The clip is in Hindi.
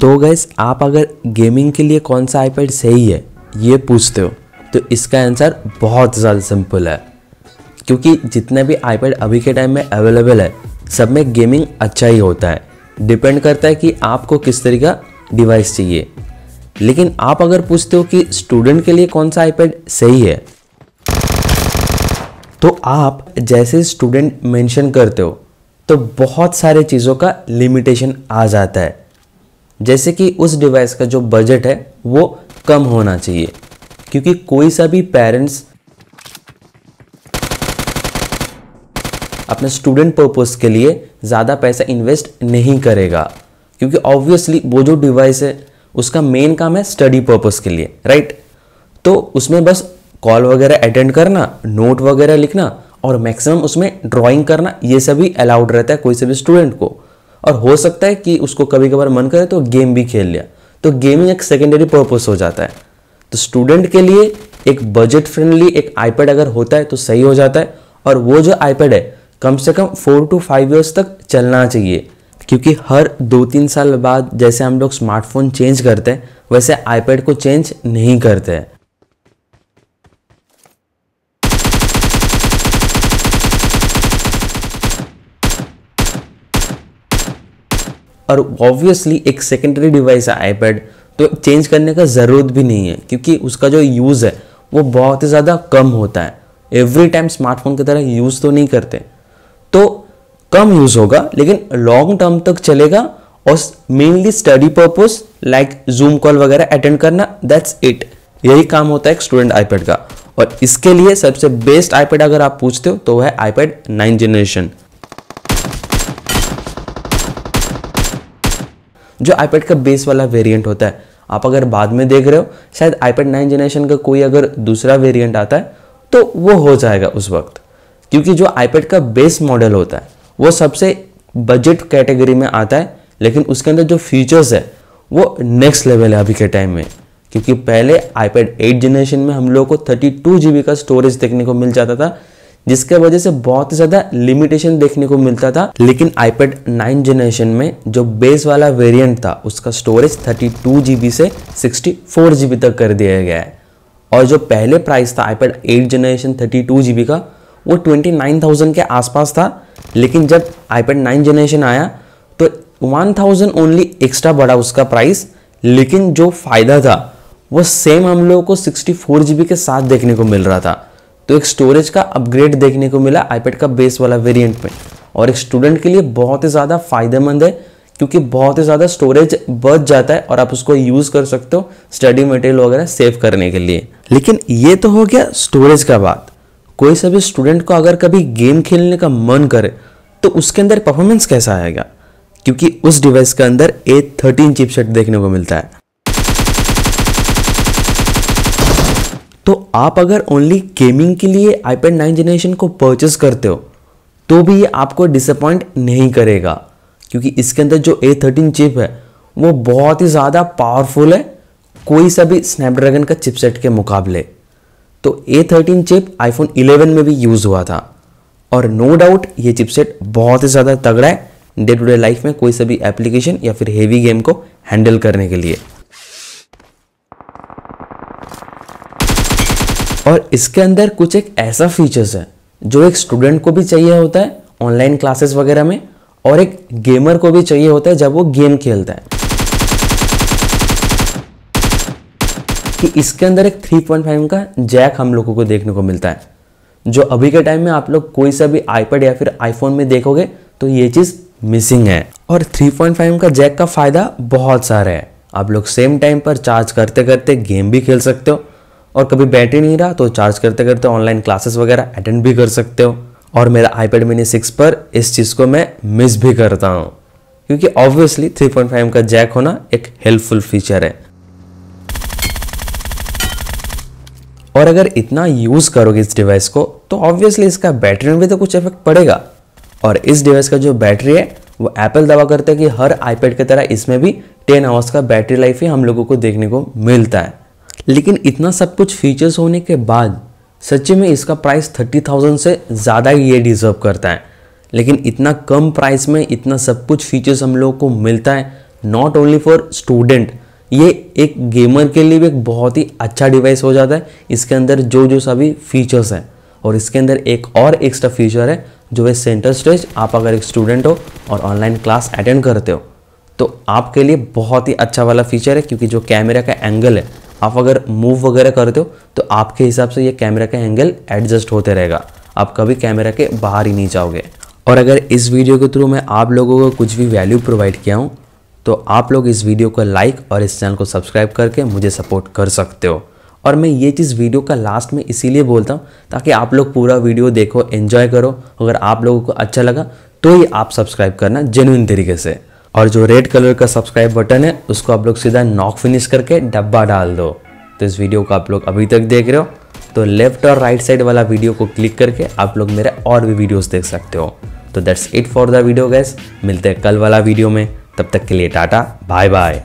तो गैस आप अगर गेमिंग के लिए कौन सा आईपैड सही है ये पूछते हो तो इसका आंसर बहुत ज़्यादा सिंपल है क्योंकि जितने भी आईपैड अभी के टाइम में अवेलेबल है सब में गेमिंग अच्छा ही होता है डिपेंड करता है कि आपको किस तरह का डिवाइस चाहिए लेकिन आप अगर पूछते हो कि स्टूडेंट के लिए कौन सा आईपैड सही है तो आप जैसे स्टूडेंट मेंशन करते हो तो बहुत सारे चीज़ों का लिमिटेशन आ जाता है जैसे कि उस डिवाइस का जो बजट है वो कम होना चाहिए क्योंकि कोई सा भी पेरेंट्स अपने स्टूडेंट पर्पज के लिए ज़्यादा पैसा इन्वेस्ट नहीं करेगा क्योंकि ऑब्वियसली वो जो डिवाइस है उसका मेन काम है स्टडी पर्पज़ के लिए राइट तो उसमें बस कॉल वगैरह अटेंड करना नोट वगैरह लिखना और मैक्सिमम उसमें ड्राइंग करना ये सभी अलाउड रहता है कोई से भी स्टूडेंट को और हो सकता है कि उसको कभी कभार मन करे तो गेम भी खेल लिया तो गेमिंग एक सेकेंडरी पर्पज हो जाता है तो स्टूडेंट के लिए एक बजट फ्रेंडली एक आईपैड अगर होता है तो सही हो जाता है और वो जो आईपैड है कम से कम फोर टू फाइव ईयर्स तक चलना चाहिए क्योंकि हर दो तीन साल बाद जैसे हम लोग स्मार्टफोन चेंज करते हैं वैसे आईपैड को चेंज नहीं करते हैं और ऑब्वियसली एक सेकेंडरी डिवाइस है आईपैड तो चेंज करने का ज़रूरत भी नहीं है क्योंकि उसका जो यूज़ है वो बहुत ही ज़्यादा कम होता है एवरी टाइम स्मार्टफोन की तरह यूज़ तो नहीं करते तो कम यूज़ होगा लेकिन लॉन्ग टर्म तक चलेगा और mainly study purpose like zoom call वगैरह अटेंड करना दैट्स इट यही काम होता है एक स्टूडेंट आईपैड का और इसके लिए सबसे बेस्ट आईपैड अगर आप पूछते हो तो वह आईपैड नाइन जनरेशन जो आईपैड का बेस वाला वेरिएंट होता है आप अगर बाद में देख रहे हो शायद आईपैड नाइन जनरेशन का कोई अगर दूसरा वेरिएंट आता है तो वो हो जाएगा उस वक्त क्योंकि जो आईपैड का बेस मॉडल होता है वो सबसे बजट कैटेगरी में आता है लेकिन उसके अंदर जो फीचर्स है वो नेक्स्ट लेवल है अभी के टाइम में क्योंकि पहले आईपैड एट जनरेशन में हम लोगों को थर्टी टू का स्टोरेज देखने को मिल जाता था जिसके वजह से बहुत ज़्यादा लिमिटेशन देखने को मिलता था लेकिन आईपेड 9 जनरेशन में जो बेस वाला वेरिएंट था उसका स्टोरेज 32 जीबी से 64 जीबी तक कर दिया गया है और जो पहले प्राइस था आईपैड 8 जनरेशन 32 जीबी का वो 29,000 के आसपास था लेकिन जब पैड 9 जनरेशन आया तो 1000 ओनली एक्स्ट्रा बढ़ा उसका प्राइस लेकिन जो फ़ायदा था वो सेम हम लोगों को सिक्सटी फोर के साथ देखने को मिल रहा था तो एक स्टोरेज का अपग्रेड देखने को मिला आईपैड का बेस वाला वेरिएंट में और एक स्टूडेंट के लिए बहुत ही ज़्यादा फायदेमंद है क्योंकि बहुत ही ज़्यादा स्टोरेज बच जाता है और आप उसको यूज़ कर सकते हो स्टडी मटेरियल वगैरह सेव करने के लिए लेकिन ये तो हो गया स्टोरेज का बात कोई सभी स्टूडेंट को अगर कभी गेम खेलने का मन करे तो उसके अंदर परफॉर्मेंस कैसा आएगा क्योंकि उस डिवाइस के अंदर ए थर्टीन चिपसेट देखने को मिलता है तो आप अगर ओनली गेमिंग के लिए आईपैड नाइन जनरेशन को परचेस करते हो तो भी ये आपको डिसअपॉइंट नहीं करेगा क्योंकि इसके अंदर जो ए थर्टीन चिप है वो बहुत ही ज़्यादा पावरफुल है कोई सा भी स्नैपड्रैगन का चिपसेट के मुकाबले तो A thirteen chip iPhone eleven में भी यूज़ हुआ था और नो डाउट ये चिपसेट बहुत ही ज़्यादा तगड़ा है डे टू डे लाइफ में कोई सा भी एप्लीकेशन या फिर हेवी गेम को हैंडल करने के लिए और इसके अंदर कुछ एक ऐसा फीचर्स है जो एक स्टूडेंट को भी चाहिए होता है ऑनलाइन क्लासेस वगैरह में और एक गेमर को भी चाहिए होता है जब वो गेम खेलता है कि इसके अंदर एक 3.5 का जैक हम लोगों को देखने को मिलता है जो अभी के टाइम में आप लोग कोई सा भी आईपैड या फिर आईफोन में देखोगे तो ये चीज़ मिसिंग है और 3.5 का जैक का फ़ायदा बहुत सारा है आप लोग सेम टाइम पर चार्ज करते करते गेम भी खेल सकते हो और कभी बैठ ही नहीं रहा तो चार्ज करते करते ऑनलाइन क्लासेस वगैरह अटेंड भी कर सकते हो और मेरा आईपैड मिनी सिक्स पर इस चीज़ को मैं मिस भी करता हूँ क्योंकि ऑब्वियसली थ्री पॉइंट फाइव का जैक होना एक हेल्पफुल फीचर है और अगर इतना यूज़ करोगे इस डिवाइस को तो ऑब्वियसली इसका बैटरी में भी तो कुछ इफेक्ट पड़ेगा और इस डिवाइस का जो बैटरी है वो एप्पल दावा करते हैं कि हर आईपैड की तरह इसमें भी टेन आवर्स का बैटरी लाइफ ही हम लोगों को देखने को मिलता है लेकिन इतना सब कुछ फीचर्स होने के बाद सच्चे में इसका प्राइस थर्टी थाउजेंड से ज़्यादा ही ये डिज़र्व करता है लेकिन इतना कम प्राइस में इतना सब कुछ फीचर्स हम लोगों को मिलता है नॉट ओनली फॉर स्टूडेंट ये एक गेमर के लिए भी एक बहुत ही अच्छा डिवाइस हो जाता है इसके अंदर जो जो सभी फीचर्स हैं और इसके अंदर एक और एक्स्ट्रा फीचर है जो है सेंटर स्टेज आप अगर एक स्टूडेंट हो और ऑनलाइन क्लास अटेंड करते हो तो आपके लिए बहुत ही अच्छा वाला फीचर है क्योंकि जो कैमरा का एंगल है आप अगर मूव वगैरह करते हो तो आपके हिसाब से ये कैमरा का एंगल एडजस्ट होते रहेगा आप कभी कैमरा के बाहर ही नहीं जाओगे और अगर इस वीडियो के थ्रू मैं आप लोगों को कुछ भी वैल्यू प्रोवाइड किया हूँ तो आप लोग इस वीडियो को लाइक और इस चैनल को सब्सक्राइब करके मुझे सपोर्ट कर सकते हो और मैं ये चीज़ वीडियो का लास्ट में इसीलिए बोलता हूँ ताकि आप लोग पूरा वीडियो देखो एन्जॉय करो अगर आप लोगों को अच्छा लगा तो ही आप सब्सक्राइब करना जेनुइन तरीके से और जो रेड कलर का सब्सक्राइब बटन है उसको आप लोग सीधा नॉक फिनिश करके डब्बा डाल दो तो इस वीडियो को आप लोग अभी तक देख रहे हो तो लेफ्ट और राइट साइड वाला वीडियो को क्लिक करके आप लोग मेरे और भी वीडियोस देख सकते हो तो that's it for the video guys मिलते हैं कल वाला वीडियो में तब तक के लिए टाटा बाय बाय